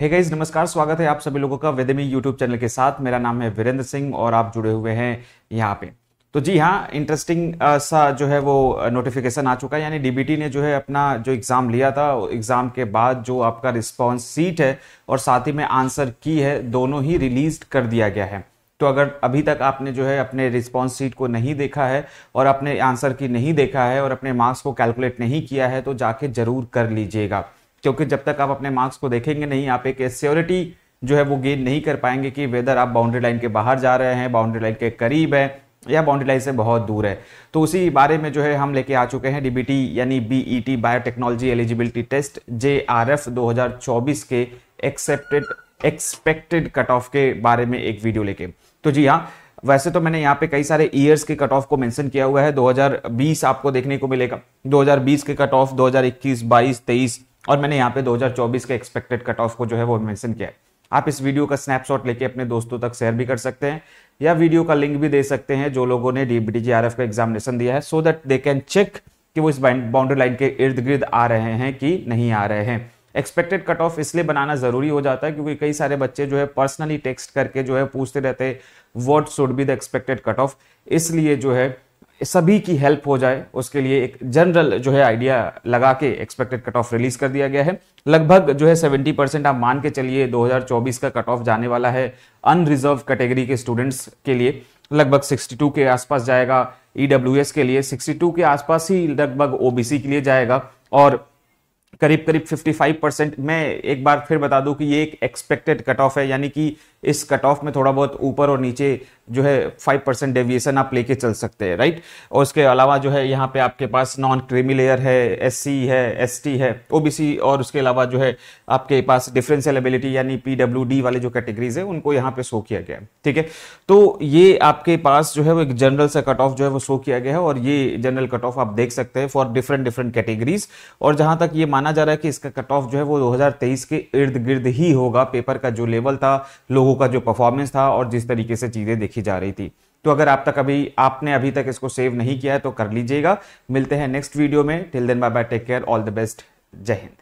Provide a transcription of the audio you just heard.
हे hey guys नमस्कार स्वागत है आप सभी लोगों का वेदमी यूट्यूब चैनल के साथ मेरा नाम है वीरेंद्र सिंह और आप जुड़े हुए हैं यहाँ पे तो जी हाँ इंटरेस्टिंग सा जो है वो नोटिफिकेशन आ चुका है यानी डीबीटी ने जो है अपना जो एग्ज़ाम लिया था एग्ज़ाम के बाद जो आपका रिस्पॉन्स सीट है और साथ ही में आंसर की है दोनों ही रिलीज कर दिया गया है तो अगर अभी तक आपने जो है अपने रिस्पॉन्स सीट को नहीं देखा है और अपने आंसर की नहीं देखा है और अपने मार्क्स को कैलकुलेट नहीं किया है तो जाके ज़रूर कर लीजिएगा क्योंकि जब तक आप अपने मार्क्स को देखेंगे नहीं आप एक एस्योरिटी जो है वो गेन नहीं कर पाएंगे कि वेदर आप बाउंड्री लाइन के बाहर जा रहे हैं बाउंड्री लाइन के करीब है या बाउंड्री लाइन से बहुत दूर है तो उसी बारे में जो है हम लेके आ चुके हैं डी यानी B E T biotechnology eligibility test जे हजार चौबीस के एक्सेप्टेड एक्सपेक्टेड कट ऑफ के बारे में एक वीडियो लेके तो जी हाँ वैसे तो मैंने यहाँ पे कई सारे ईयर्स के कट ऑफ को मेंशन किया हुआ है 2020 आपको देखने को मिलेगा 2020 के कट ऑफ 2021 22 23 और मैंने यहाँ पे 2024 के एक्सपेक्टेड कट ऑफ को जो है वो मेंशन किया है आप इस वीडियो का स्नैपशॉट लेके अपने दोस्तों तक शेयर भी कर सकते हैं या वीडियो का लिंक भी दे सकते हैं जो लोगों ने डी जी का एग्जामिनेशन दिया है so that they can check कि वो इस बाउंड्री लाइन के इर्द गिर्द आ रहे हैं कि नहीं आ रहे हैं एक्सपेक्टेड कट ऑफ इसलिए बनाना ज़रूरी हो जाता है क्योंकि कई सारे बच्चे जो है पर्सनली टेक्स्ट करके जो है पूछते रहते हैं what should be the expected cut off इसलिए जो है सभी की हेल्प हो जाए उसके लिए एक जनरल जो है आइडिया लगा के एक्सपेक्टेड कट ऑफ रिलीज कर दिया गया है लगभग जो है सेवेंटी परसेंट आप मान के चलिए 2024 का कट ऑफ जाने वाला है अनरिजर्व कैटेगरी के स्टूडेंट्स के लिए लगभग 62 के आसपास जाएगा ई e के लिए 62 के आसपास ही लगभग ओ के लिए जाएगा और करीब करीब 55 परसेंट मैं एक बार फिर बता दूं कि ये एक एक्सपेक्टेड कट ऑफ है यानी कि इस कट ऑफ में थोड़ा बहुत ऊपर और नीचे जो है फाइव परसेंट डेविएशन आप लेके चल सकते हैं राइट और उसके अलावा जो है यहाँ पे आपके पास नॉन क्रीमी लेयर है एस है एस है ओ और उसके अलावा जो है आपके पास डिफरेंशियल एबिलिटी यानी पी डब्ल्यू डी वाले जो कैटेगरीज है उनको यहाँ पे शो किया गया है ठीक है तो ये आपके पास जो है वो एक जनरल से कट ऑफ जो है वो शो किया गया है और ये जनरल कट ऑफ आप देख सकते हैं फॉर डिफरेंट डिफरेंट कैटेगरीज और जहाँ तक ये माना जा रहा है कि इसका कट ऑफ जो है वो दो के इर्द गिर्द ही होगा पेपर का जो लेवल था लोगों का जो परफॉर्मेंस था और जिस तरीके से चीज़ें देखी देखी जा रही थी तो अगर आप तक अभी आपने अभी तक इसको सेव नहीं किया है तो कर लीजिएगा मिलते हैं नेक्स्ट वीडियो में till then bye bye take care all the best जय हिंद